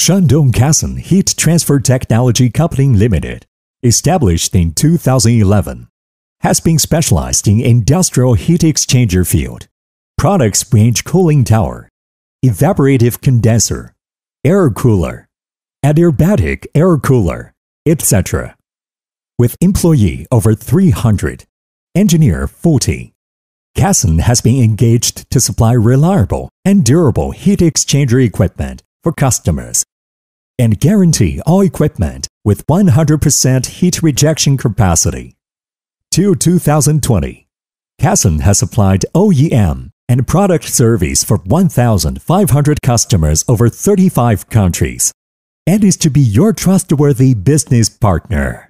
Shandong Kassen Heat Transfer Technology Company Limited, established in 2011, has been specialized in industrial heat exchanger field. Products range cooling tower, evaporative condenser, air cooler, adiabatic air cooler, etc. With employee over 300, engineer 40, Kassen has been engaged to supply reliable and durable heat exchanger equipment for customers and guarantee all equipment with 100% heat rejection capacity. Till 2020, Kassen has supplied OEM and product service for 1,500 customers over 35 countries and is to be your trustworthy business partner.